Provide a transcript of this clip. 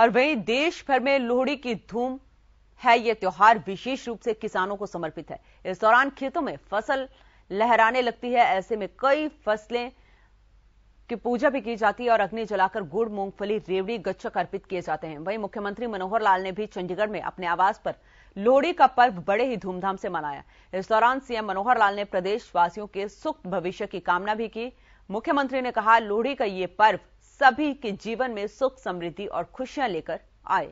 और वहीं देश भर में लोहड़ी की धूम है यह त्योहार विशेष रूप से किसानों को समर्पित है इस दौरान खेतों में फसल लहराने लगती है ऐसे में कई फसलें की पूजा भी की जाती है और अग्नि जलाकर गुड़ मूंगफली रेवड़ी गच्छक अर्पित किए जाते हैं वहीं मुख्यमंत्री मनोहर लाल ने भी चंडीगढ़ में अपने आवास पर लोहड़ी का पर्व बड़े ही धूमधाम से मनाया इस दौरान सीएम मनोहर लाल ने प्रदेशवासियों के सुख भविष्य की कामना भी की मुख्यमंत्री ने कहा लोहड़ी का ये पर्व सभी के जीवन में सुख समृद्धि और खुशियां लेकर आए